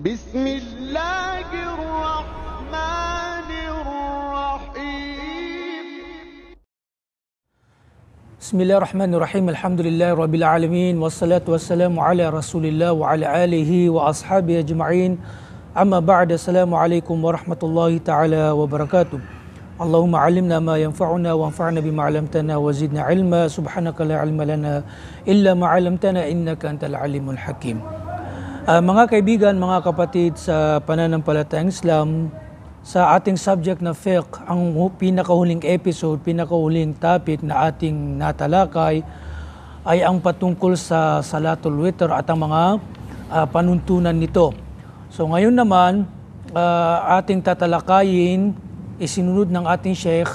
بسم الله الرحمن الرحيم بسم الله الرحمن الرحيم الحمد لله رب العالمين والصلاة والسلام على رسول الله وعلى آله وأصحابه أجمعين أما بعد السلام عليكم ورحمة الله تعالى وبركاته اللهم علمنا ما ينفعنا وانفعنا بما علمتنا وزدنا علما سبحانك لا علم لنا إلا ما علمتنا إنك أنت العليم الحكيم Uh, mga kaibigan, mga kapatid sa pananampalatayang Islam, sa ating subject na fiqh, ang pinakahuling episode, pinakahuling topic na ating natalakay ay ang patungkol sa Salatul Witr at ang mga uh, panuntunan nito. So ngayon naman, uh, ating tatalakayin, isinunod ng ating sheikh,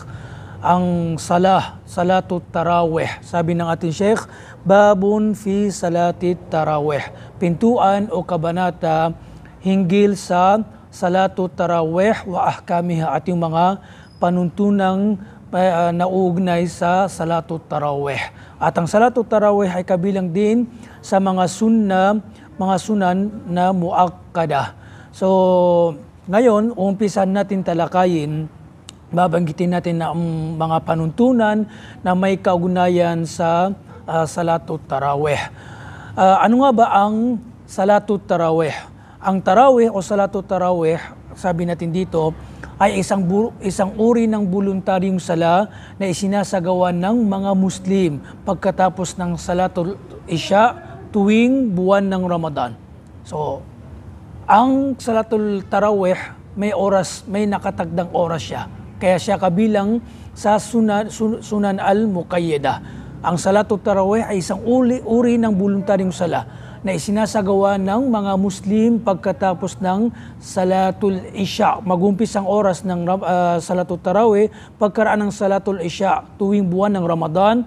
ang salah, salatut tarawih. Sabi ng ating Sheikh, Babun fi salatit tarawih. Pintuan o kabanata hinggil sa salatut tarawih wa ahkamiha at yung mga panuntunang uh, nauugnay sa salatut tarawih. At ang salatut tarawih ay kabilang din sa mga sunna, mga sunan na muakkada. So, ngayon, umpisan natin talakayin babanggitin natin na ang mga panuntunan na may kaugnayan sa uh, ah, Salatut Taraweh. Uh, ah, ano nga ba ang Salatut Taraweh? Ang Taraweh o Salatut Taraweh, sabi natin dito, ay isang, isang uri ng voluntaryong sala na isinasagawa ng mga Muslim pagkatapos ng Salatul Isya tuwing buwan ng Ramadan. So, ang Salatul Taraweh may oras, may nakatagdang oras siya. Kaya siya kabilang sa Sunan, sunan al-Muqayyada. Ang salat tarawih ay isang uli, uri ng voluntaryong sala na isinasagawa ng mga Muslim pagkatapos ng Salatul Isya. Magumpis ang oras ng uh, ah, Salatul Tarawih, pagkaraan ng Salatul Isya tuwing buwan ng Ramadan,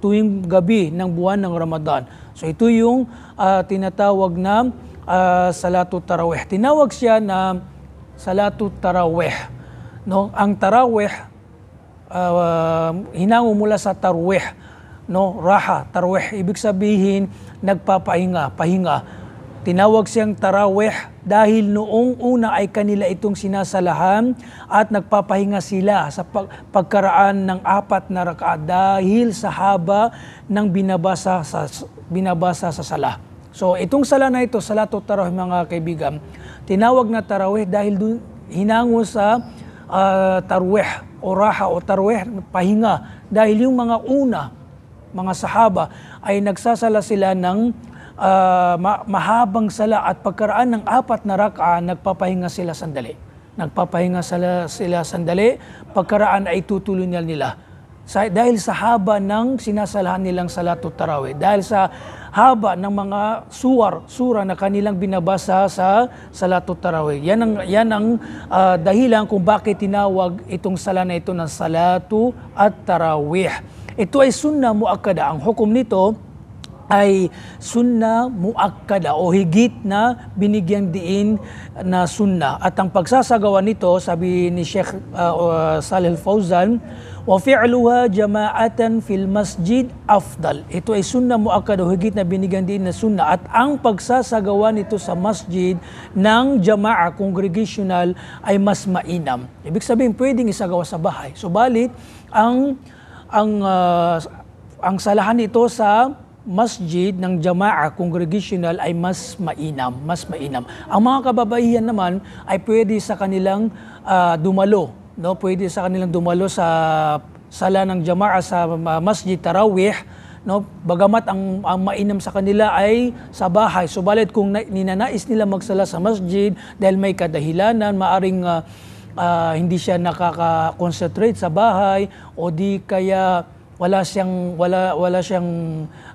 tuwing gabi ng buwan ng Ramadan. So ito yung uh, tinatawag na uh, ah, Salatul Tarawih. Tinawag siya na Salatul Tarawih no ang tarawih uh, hinango mula sa tarwih no raha tarawih ibig sabihin nagpapahinga pahinga tinawag siyang tarawih dahil noong una ay kanila itong sinasalahan at nagpapahinga sila sa pag- pagkaraan ng apat na rakaat dahil sa haba ng binabasa sa binabasa sa sala. So itong sala na ito, salato tarawih mga kaibigan, tinawag na tarawih dahil dun, hinango sa uh, tarwih o raha o tarwih, pahinga. Dahil yung mga una, mga sahaba, ay nagsasala sila ng uh, ma- mahabang sala at pagkaraan ng apat na raka, nagpapahinga sila sandali. Nagpapahinga sila, sila sandali, pagkaraan ay tutuloy nila. sa, dahil sa haba ng sinasalahan nilang salatot tarawih, dahil sa haba ng mga suwar, sura na kanilang binabasa sa Salatut Tarawih. Yan ang, yan ang uh, dahilan kung bakit tinawag itong sala na ito ng Salatu at Tarawih. Ito ay sunna muakada. Ang hukom nito ay sunna muakkada o higit na binigyang diin na sunna. At ang pagsasagawa nito, sabi ni Sheikh uh, uh Salih Fauzan, wa fi'luha jama'atan fil masjid afdal. Ito ay sunna muakkada o higit na binigyang diin na sunna at ang pagsasagawa nito sa masjid ng jama'a congregational ay mas mainam. Ibig sabihin pwedeng isagawa sa bahay. Subalit ang ang uh, ang salahan ito sa masjid ng jama'a congregational ay mas mainam, mas mainam. Ang mga kababaihan naman ay pwede sa kanilang uh, dumalo, no? Pwede sa kanilang dumalo sa sala ng jama'a sa ah, masjid tarawih, no? Bagamat ang, ang mainam sa kanila ay sa bahay. Subalit kung na, ninanais nila magsala sa masjid dahil may kadahilanan, maaring uh, uh, hindi siya nakaka-concentrate sa bahay o di kaya wala siyang wala wala siyang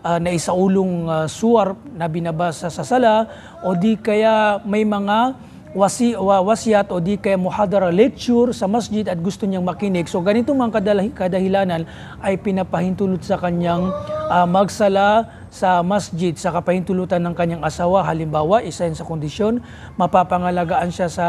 uh, naisaulong uh, ah, suwar na binabasa sa sala o di kaya may mga wasi, wasiat o di kaya muhadara lecture sa masjid at gusto niyang makinig. So ganito mga kadahil, kadahilanan ay pinapahintulot sa kanyang uh, magsala sa masjid sa kapahintulutan ng kanyang asawa. Halimbawa, isa yun sa kondisyon, mapapangalagaan siya sa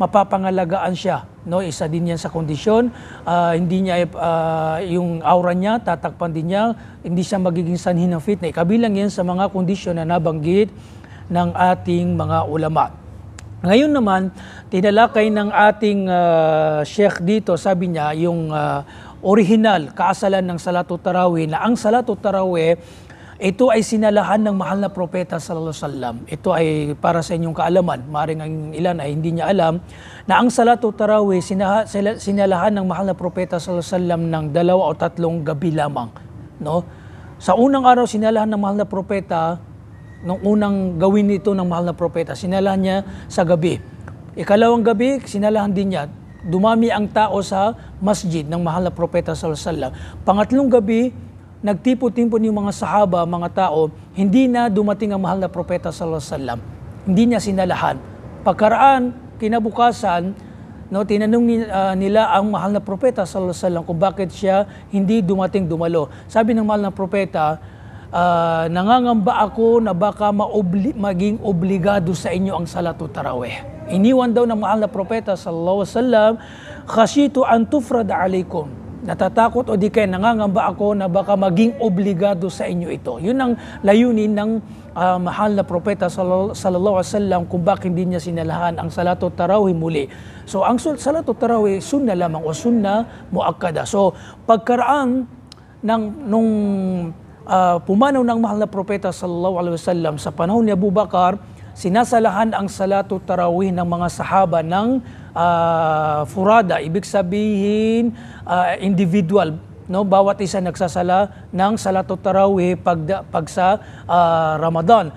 mapapangalagaan siya. No, isa din yan sa kondisyon. Uh, hindi niya uh, yung aura niya tatakpan din niya, hindi siya magiging sanhin ng fitna. Kabilang yan sa mga kondisyon na nabanggit ng ating mga ulama. Ngayon naman, tinalakay ng ating uh, sheikh dito, sabi niya, yung uh, original kaasalan ng Salatu Tarawih na ang Salatu Tarawih ito ay sinalahan ng mahal na propeta sallallahu alaihi wasallam. Ito ay para sa inyong kaalaman. Maring ang ilan ay hindi niya alam na ang salatu tarawih sinalahan ng mahal na propeta sallallahu alaihi wasallam ng dalawa o tatlong gabi lamang, no? Sa unang araw sinalahan ng mahal na propeta nung unang gawin nito ng mahal na propeta, sinalahan niya sa gabi. Ikalawang gabi, sinalahan din niya. Dumami ang tao sa masjid ng mahal na propeta sallallahu alaihi wasallam. Pangatlong gabi, nagtipo tipon yung mga sahaba, mga tao, hindi na dumating ang mahal na propeta sallallahu alaihi wasallam. Hindi niya sinalahan. Pagkaraan, kinabukasan, no, tinanong ni, uh, nila ang mahal na propeta sallallahu alaihi wasallam kung bakit siya hindi dumating dumalo. Sabi ng mahal na propeta, uh, nangangamba ako na baka maobli- maging obligado sa inyo ang salatu taraweh. Iniwan daw ng mahal na propeta sallallahu alaihi wasallam, khashitu an tufrad alaikum Natatakot o di kaya nangangamba ako na baka maging obligado sa inyo ito. Yun ang layunin ng uh, mahal na propeta sallallahu alaihi wasallam kung bakit hindi niya sinalahan ang salato tarawih muli. So ang salato tarawih sunna lamang o sunna muakkada. So pagkaraan ng nung uh, pumanaw ng mahal na propeta sallallahu alaihi wasallam sa panahon ni Abu Bakar, sinasalahan ang salato tarawih ng mga sahaba ng uh, furada, ibig sabihin uh, individual no bawat isa nagsasala ng salatut tarawih pag, pag uh, Ramadan.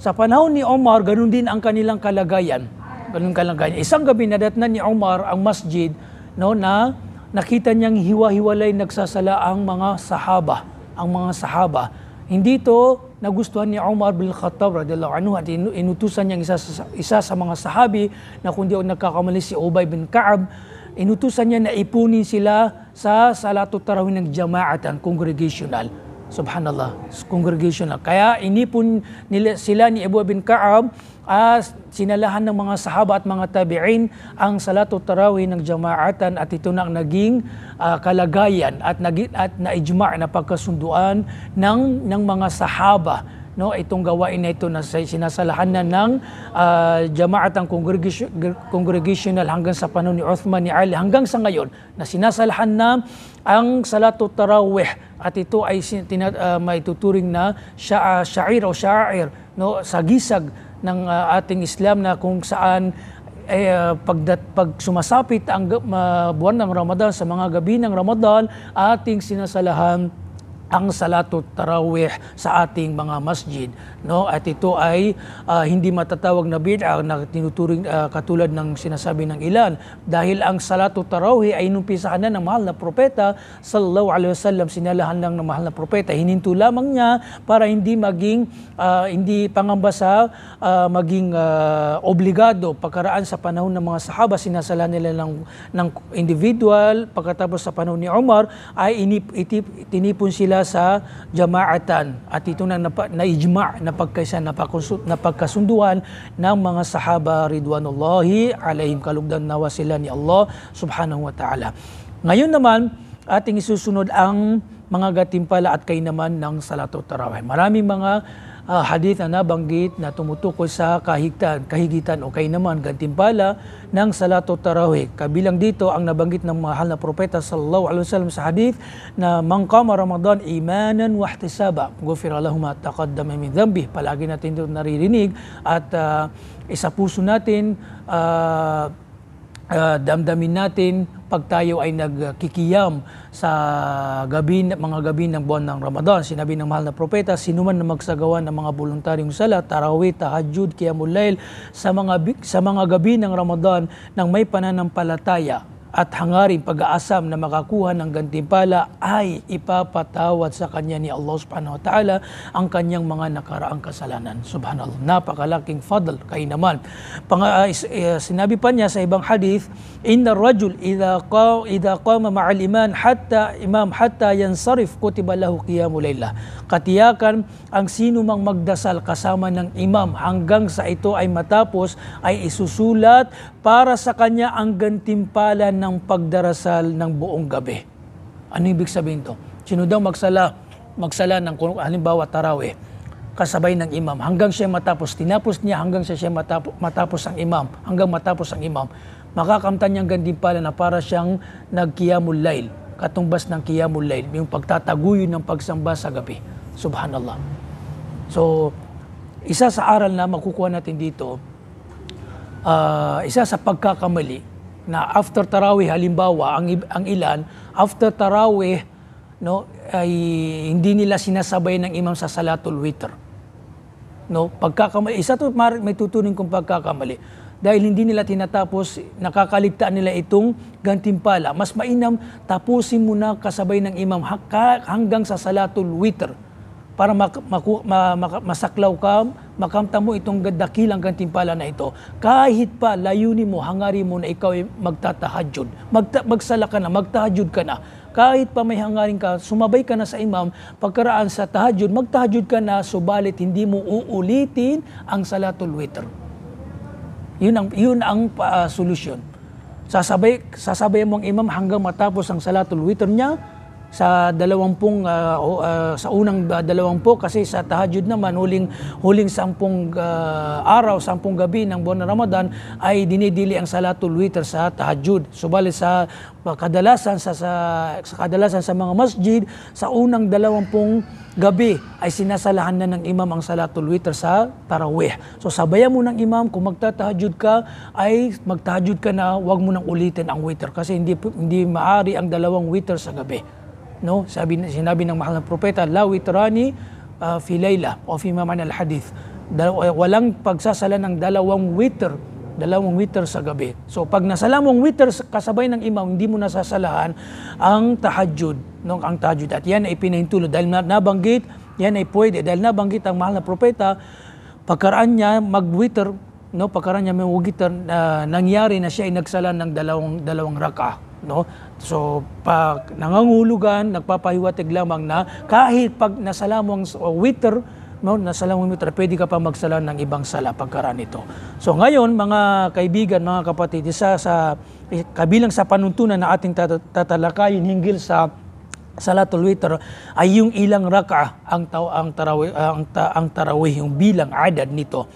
Sa panahon ni Omar, ganun din ang kanilang kalagayan. Ganun kalagayan. Isang gabi nadatnan ni Omar ang masjid no na nakita niyang hiwa-hiwalay nagsasala ang mga sahaba, ang mga sahaba. Hindi to nagustuhan ni Umar bin Khattab radiyallahu anhu at inutusan niya isa sa, isa sa mga sahabi na kundi ako nagkakamali si Ubay bin Ka'ab inutusan niya na ipunin sila sa salatu tarawih ng jamaatan congregational subhanallah congregational kaya inipon nila sila ni Abu bin Ka'ab uh, sinalahan ng mga sahaba at mga tabi'in ang salat tarawih ng jamaatan at ito na ang naging uh, kalagayan at naging at naijma na pagkasunduan ng ng mga sahaba no itong gawain na ito na sinasalahan na ng uh, jamaat ang congregation, congregational hanggang sa panahon ni Uthman ni Ali hanggang sa ngayon na sinasalahan na ang salatu tarawih at ito ay uh, ah, maituturing na sya, uh, syair o syair no sagisag ng uh, ating Islam na kung saan eh, uh, pagdat, pag sumasapit ang uh, buwan ng Ramadan sa mga gabi ng Ramadan, ating sinasalahan ang salatut tarawih sa ating mga masjid no at ito ay uh, hindi matatawag na bid'ah na tinuturing uh, katulad ng sinasabi ng ilan dahil ang salatut tarawih ay inumpisahan na ng mahal na propeta sallallahu alaihi wasallam sinalahan lang ng mahal na propeta hininto lamang niya para hindi maging uh, hindi pangamba sa uh, maging uh, obligado pagkaraan sa panahon ng mga sahaba sinasala nila ng ng individual pagkatapos sa panahon ni Umar ay inip, itip, tinipon sila sa jamaatan. At ito na napa, na pagkaisa na napagkasunduan ng mga sahaba ridwanullahi alayhim kalugdan nawa sila ni Allah subhanahu wa ta'ala. Ngayon naman, ating isusunod ang mga gatimpala at kay naman ng Salatul Tarawih. Maraming mga uh, hadith na nabanggit na tumutukoy sa kahigitan, kahigitan o kay naman gantimpala ng Salato Tarawih. Kabilang dito ang nabanggit ng mahal na propeta sallallahu alaihi wasallam sa hadith na man qama Ramadan imanan wa ihtisaba ghufira lahu ma taqaddama min dhanbi. Palagi natin ito naririnig at uh, isa puso natin uh, uh, damdamin natin pag tayo ay nagkikiyam sa gabi, mga gabi ng buwan ng Ramadan. Sinabi ng mahal na propeta, sinuman na magsagawa ng mga voluntaryong sala, tarawih, tahajjud, qiyamul sa mga sa mga gabi ng Ramadan nang may pananampalataya at hangarin pag-aasam na makakuha ng gantimpala ay ipapatawad sa kanya ni Allah subhanahu wa ta'ala ang kanyang mga nakaraang kasalanan. Subhanallah, napakalaking fadl kay naman. Pang, uh, ah, eh, sinabi pa niya sa ibang hadith, Inna rajul idha, qa, idha qama ma'al iman hatta imam hatta yansarif kutiba lahu qiyamu layla. Katiyakan ang sino mang magdasal kasama ng imam hanggang sa ito ay matapos ay isusulat para sa kanya ang gantimpala ng pagdarasal ng buong gabi. Ano ibig sabihin to? Sino daw magsala, magsala ng halimbawa taraweh, kasabay ng imam, hanggang siya matapos, tinapos niya hanggang siya, siya matapos, matapos ang imam, hanggang matapos ang imam, makakamtan niya ang gantimpala na para siyang nagkiyamul lail, katumbas ng kiyamul lail, yung pagtataguyod ng pagsamba sa gabi. Subhanallah. So, isa sa aral na makukuha natin dito, uh, isa sa pagkakamali na after tarawih halimbawa ang ang ilan after tarawih no ay hindi nila sinasabay ng imam sa salatul witr. No, pagkakamali isa to may tutunin kung pagkakamali dahil hindi nila tinatapos, nakakaligtaan nila itong gantimpala. Mas mainam, tapusin mo na kasabay ng imam hanggang sa salatul witr para mak- maku- ma- ma- masaklaw ka, makamta mo itong dakilang gantimpala na ito. Kahit pa layunin mo, hangarin mo na ikaw ay magtatahajud. Magta- magsala ka na, magtahajud ka na. Kahit pa may hangarin ka, sumabay ka na sa imam, pagkaraan sa tahajud, magtahajud ka na, subalit hindi mo uulitin ang salatul witr. Yun ang, yun ang uh, solusyon. Sasabay, sasabay mo ang imam hanggang matapos ang salatul witr niya, sa dalawampung uh, uh, sa unang uh, ah, dalawampu kasi sa tahajud naman huling huling sampung uh, araw sampung gabi ng buwan ng Ramadan ay dinidili ang salatul witr sa tahajud subalit sa uh, kadalasan sa, sa sa kadalasan sa mga masjid sa unang dalawampung gabi ay sinasalahan na ng imam ang salatul witr sa tarawih. So sabayan mo ng imam kung magtatahajud ka ay magtahajud ka na wag mo nang ulitin ang witr kasi hindi hindi maari ang dalawang witr sa gabi. No? Sabi, sinabi ng mahal na propeta, La witrani uh, ah, fi layla o fi maman al hadith. Dalaw, walang pagsasala ng dalawang witr dalawang witr sa gabi. So pag nasala mong witr kasabay ng imam, hindi mo nasasalahan ang tahajjud, no, ang tahajjud. At yan ay pinahintulot dahil nabanggit, yan ay pwede dahil nabanggit ang mahal na propeta pagkaraan niya mag-witr, no, pagkaraan niya mag-witr, uh, ah, nangyari na siya ay nagsala ng dalawang dalawang rak'ah. No? So, pag nangangulugan, nagpapahiwatig lamang na kahit pag nasalamang o witter, no, nasalamang witer, pwede ka pa magsala ng ibang sala pagkaraan nito. So, ngayon, mga kaibigan, mga kapatid, isa sa eh, kabilang sa panuntunan na ating tatalakayin hinggil sa salatul witr ay yung ilang raka ang taw ang tarawih ang, ta, ang tarawih yung bilang adad nito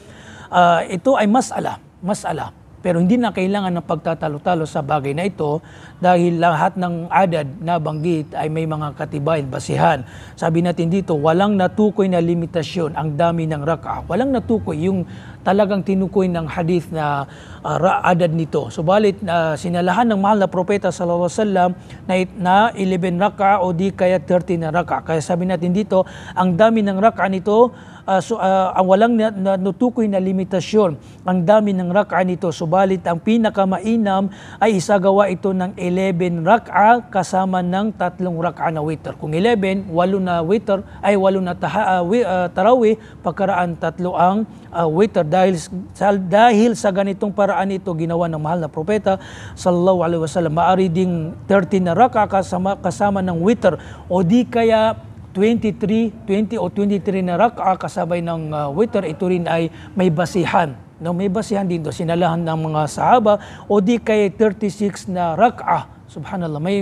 uh, ito ay masala masala pero hindi na kailangan ng pagtatalo-talo sa bagay na ito dahil lahat ng adad na banggit ay may mga katibayan, basihan. Sabi natin dito, walang natukoy na limitasyon ang dami ng raka. Walang natukoy yung talagang tinukoy ng hadith na uh, ah, adad nito. Subalit, uh, sinalahan ng mahal na propeta sallallahu alaihi wasallam na, na 11 raka o di kaya 13 na raka. Kaya sabi natin dito, ang dami ng raka nito uh, so, uh, ang walang natukoy na limitasyon ang dami ng rak'a nito. Subalit ang pinakamainam ay isagawa ito ng 11 rak'a kasama ng tatlong rak'a na witr. Kung 11, walo na witr ay walo na taha, uh, wi, uh, tarawih, pagkaraan tatlo ang uh, witr. Dahil, sa, dahil sa ganitong paraan ito ginawa ng mahal na propeta sallallahu alaihi wasallam. Maari ding 13 na rak'a kasama, kasama ng witr o di kaya 23, 20 o 23 na rak'a ah, kasabay ng uh, ah, witr, ito rin ay may basihan. No, may basihan do sinalahan ng mga sahaba o di kay 36 na rak'a. Ah, subhanallah, may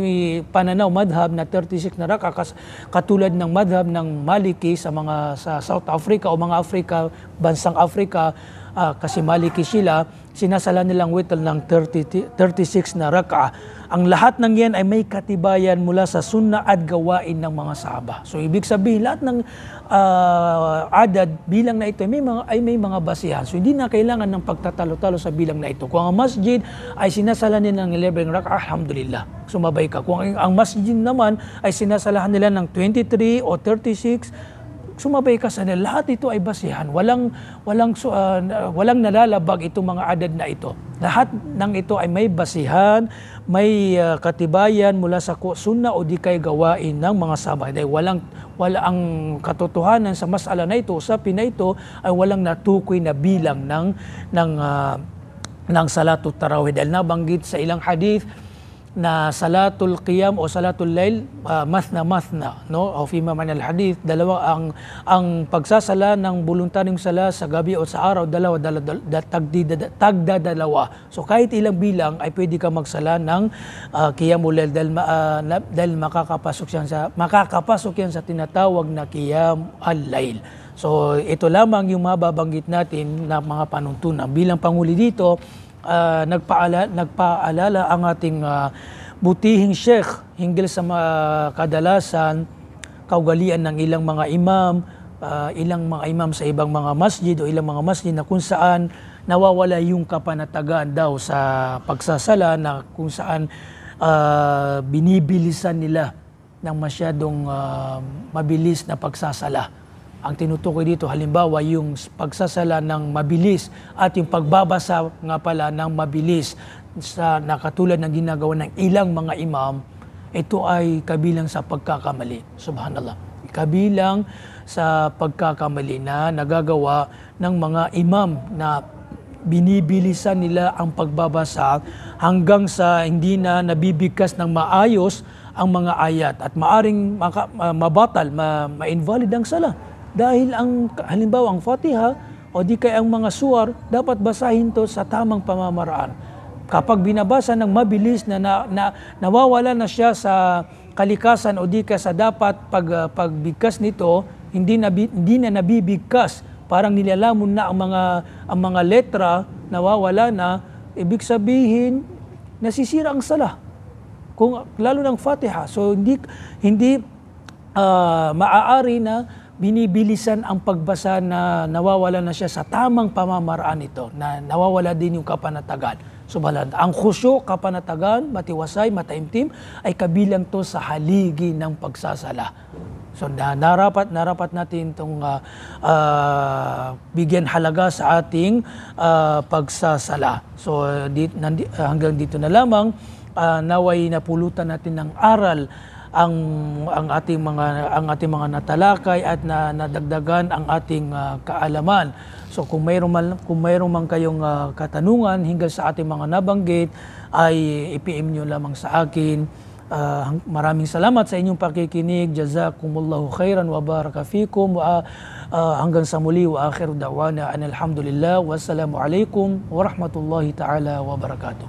pananaw madhab na 36 na rak'a katulad ng madhab ng Maliki sa mga sa South Africa o mga Africa, bansang Africa uh, kasi Maliki sila sinasala nilang witl ng 30, 36 na rak'a. Ang lahat ng yan ay may katibayan mula sa sunna at gawain ng mga sahaba. So ibig sabihin, lahat ng uh, adad, bilang na ito ay may, mga, ay may mga basihan. So hindi na kailangan ng pagtatalo-talo sa bilang na ito. Kung ang masjid ay sinasala nila ng 11 rak'a, alhamdulillah, sumabay ka. Kung ang masjid naman ay sinasalahan nila ng 23 o 36, sumabay ka sa lahat ito ay basihan. Walang walang uh, walang nalalabag itong mga adad na ito. Lahat ng ito ay may basihan, may uh, katibayan mula sa sunna o di kay gawain ng mga sabay. Dahil walang wala ang katotohanan sa masala na ito, sa pina ito ay walang natukoy na bilang ng ng uh, ng salatut tarawih dahil nabanggit sa ilang hadith na salatul qiyam o salatul lail uh, ah, mathna mathna no o fi man al hadith dalawa ang ang pagsasala ng voluntaryong sala sa gabi o sa araw dalawa dalawa dal, tagdi tagda dalawa so kahit ilang bilang ay pwede ka magsala ng uh, qiyamul lail dahil, uh, dahil makakapasok yan sa makakapasok yan sa tinatawag na qiyam al lail so ito lamang yung mababanggit natin na mga panuntunan bilang panguli dito uh, nagpaala, nagpaalala ang ating uh, butihing sheikh hinggil sa mga kadalasan, kaugalian ng ilang mga imam, uh, ilang mga imam sa ibang mga masjid o ilang mga masjid na kung saan nawawala yung kapanatagan daw sa pagsasala na kung saan uh, binibilisan nila ng masyadong uh, mabilis na pagsasala. Ang tinutukoy dito halimbawa yung pagsasala ng mabilis at yung pagbabasa nga pala ng mabilis sa nakatulad ng ginagawa ng ilang mga imam, ito ay kabilang sa pagkakamali. Subhanallah. Kabilang sa pagkakamali na nagagawa ng mga imam na binibilisan nila ang pagbabasa hanggang sa hindi na nabibigkas ng maayos ang mga ayat at maaring maka, mabatal, ma, ma-invalid ang sala. Dahil ang halimbawa ang Fatiha o di kaya ang mga suwar, dapat basahin to sa tamang pamamaraan. Kapag binabasa ng mabilis na, na, na nawawala na siya sa kalikasan o di kaya sa dapat pag, ah, pagbigkas nito, hindi na, hindi na nabibigkas. Parang nilalamon na ang mga, ang mga letra, nawawala na, ibig sabihin, nasisira ang sala. Kung, lalo ng Fatiha. So, hindi, hindi uh, maaari na binibilisan ang pagbasa na nawawala na siya sa tamang pamamaraan nito, na nawawala din yung kapanatagan. Subalan, ang husyo, kapanatagan, matiwasay, mataimtim, ay kabilang to sa haligi ng pagsasala. So na, narapat narapat natin itong uh, uh, bigyan halaga sa ating uh, pagsasala. So di, nandi, hanggang dito na lamang uh, naway napulutan natin ng aral ang ang ating mga ang ating mga natalakay at na, nadagdagan ang ating uh, kaalaman. So kung mayroon man kung mayroon man kayong uh, katanungan hinggil sa ating mga nabanggit ay i niyo lamang sa akin. Uh, maraming salamat sa inyong pakikinig. Jazakumullahu khairan wa baraka fikum wa uh, hanggang sa muli wa akhiru da'wana anil hamdulillah wassalamu alaikum wa rahmatullahi ta'ala wa barakatuh.